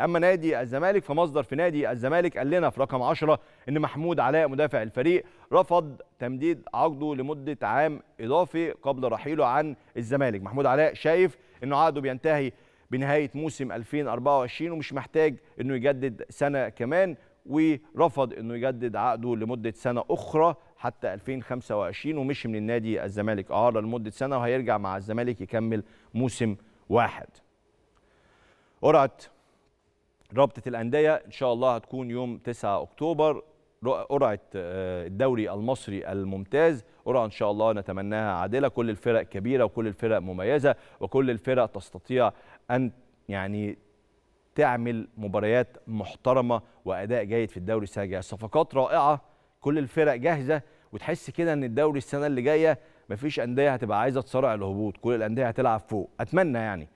اما نادي الزمالك فمصدر في نادي الزمالك قال لنا في رقم 10 ان محمود علاء مدافع الفريق رفض تمديد عقده لمده عام اضافي قبل رحيله عن الزمالك محمود علاء شايف ان عقده بينتهي بنهايه موسم 2024 ومش محتاج انه يجدد سنه كمان ورفض انه يجدد عقده لمده سنه اخرى حتى 2025 ومشي من النادي الزمالك اعاره لمده سنه وهيرجع مع الزمالك يكمل موسم واحد قرعه رابطه الانديه ان شاء الله هتكون يوم 9 اكتوبر قرعه آه، الدوري المصري الممتاز قرعه ان شاء الله نتمناها عادله كل الفرق كبيره وكل الفرق مميزه وكل الفرق تستطيع ان يعني تعمل مباريات محترمه واداء جيد في الدوري السنه الجايه صفقات رائعه كل الفرق جاهزه وتحس كده ان الدوري السنه اللي جايه مفيش انديه هتبقى عايزه تصارع الهبوط كل الانديه هتلعب فوق اتمنى يعني